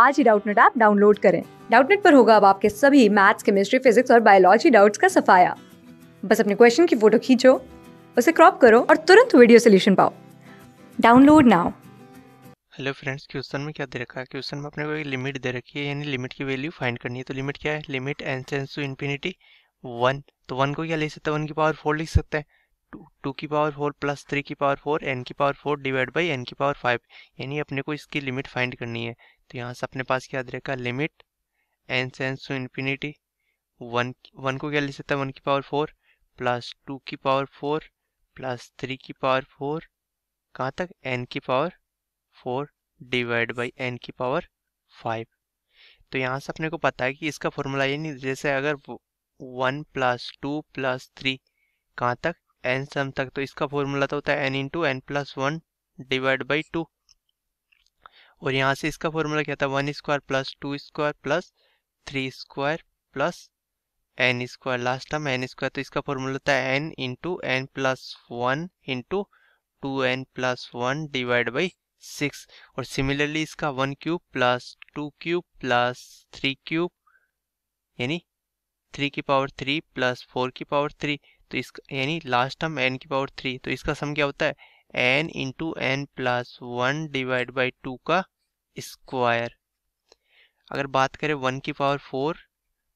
आज ही Doubtnut app download करें डाउटनेट पर होगा अब आपके सभी मैथ्स केमिस्ट्री फिजिक्स और बायोलॉजी डाउट्स का सफाया बस अपने क्वेश्चन की फोटो खींचो उसे क्रॉप करो और तुरंत वीडियो सोल्यूशन पाओ download now hello friends question में क्या दे रखा है क्वेश्चन में अपने को एक लिमिट दे रखी है यानी लिमिट की वैल्यू फाइंड करनी है तो लिमिट क्या है limit n tends to infinity one तो वन को क्या ले सकते हैं वन की पावर फोर लिख सकते हैं टू टू की पावर फोर प्लस थ्री की पावर फोर एन की power four divide by n की पावर फाइव यानी अपने को इसकी लिमिट फाइंड करनी है तो यहाँ से अपने पास क्या रहेगा लिमिट एन से n to infinity one one को क्या ले सकता है वन की पावर फोर प्लस टू की पावर फोर प्लस थ्री की पावर फोर कहाँ तक एन की power four divide by n की पावर फाइव तो यहाँ से अपने को पता है कि इसका फॉर्मूला ये नहीं जैसे अगर one plus two plus three कहाँ तक एन सम तक तो इसका फॉर्मूला तो होता है n into n plus one divide by two और यहाँ से इसका फॉर्मूला क्या था one square plus two square plus three square plus n square last term n square तो इसका फॉर्मूला था n into n plus one into two n plus one divide by six और सिमिलरली इसका one cube plus two cube plus three cube यानी three की power three plus four की power तो three तो इसका यानी लास्ट टर्म एन की पावर थ्री तो इसका सम क्या होता है n into n plus one divide by two का स्क्वायर अगर बात करें वन की पावर फोर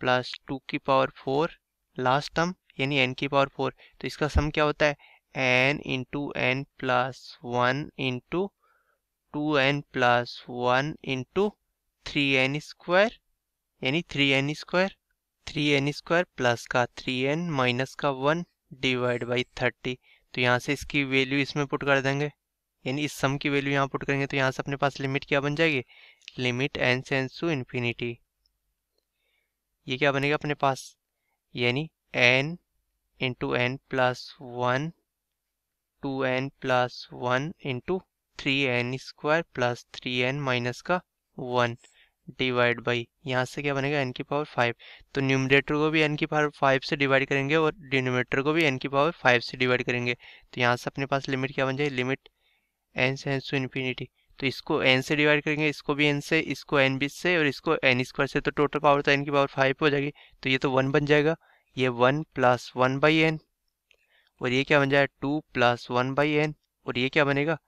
प्लस टू की पावर फोर लास्ट टर्म यानी एन की पावर फोर तो इसका सम क्या होता है n into n plus one into two n plus one into three n square यानी three n square three n square plus का थ्री एन माइनस का वन डिवाइड बाई थर्टी तो यहाँ से इसकी वैल्यू इसमें पुट कर देंगे यानी इस सम की वैल्यू यहाँ पुट करेंगे तो यहाँ से अपने पास लिमिट क्या बन जाएगी limit n tends to infinity ये क्या बनेगा अपने पास यानी n into n plus one two n plus one into three n square plus three n minus का वन डिवाइड बाई यहाँ से क्या बनेगा एन की पावर फाइव तो न्यूमिनेटर को भी एन की पावर फाइव से डिवाइड करेंगे और डिनोमेटर को भी एन की पावर फाइव से डिवाइड करेंगे तो यहाँ से अपने पास लिमिट क्या बन जाएगी लिमिट एन से एन टू इन्फिनिटी तो इसको एन से डिवाइड करेंगे इसको भी एन से इसको एन बी से और इसको एन स्क्वायर से तो टोटल पावर तो एन की पावर फाइव हो जाएगी तो ये तो वन बन जाएगा ये one plus one by n और ये क्या बन जाएगा two plus one by n और ये क्या बनेगा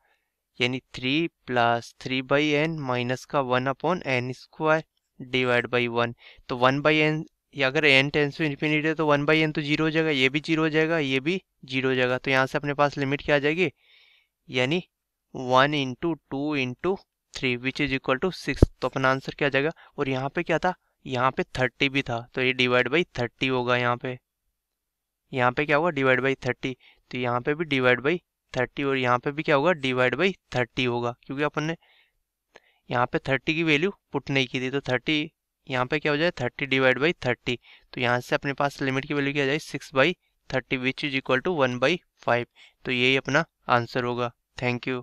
यानी three plus three by n minus का one upon n square divide by one तो वन बाई एन या अगर एन टेंस टू इन्फिनिटी है तो वन बाई एन तो जीरो हो जाएगा ये भी जीरो हो जाएगा ये भी जीरो हो जाएगा तो यहाँ से अपने पास लिमिट क्या आ जाएगी यानी one into two into three which is equal to six तो अपना आंसर क्या आ जाएगा और यहाँ पे क्या था यहाँ पे थर्टी भी था तो ये डिवाइड बाई थर्टी होगा यहाँ पे यहाँ पे क्या होगा डिवाइड बाई थर्टी तो यहाँ पे भी डिवाइड बाई थर्टी और यहाँ पे भी क्या होगा डिवाइड बाई थर्टी होगा क्योंकि अपन ने यहाँ पे थर्टी की वैल्यू पुट नहीं की थी तो थर्टी यहाँ पे क्या हो जाए थर्टी डिवाइड बाई थर्टी तो यहाँ से अपने पास लिमिट की वैल्यू क्या जाए six by thirty which is equal to one by five तो यही अपना आंसर होगा थैंक यू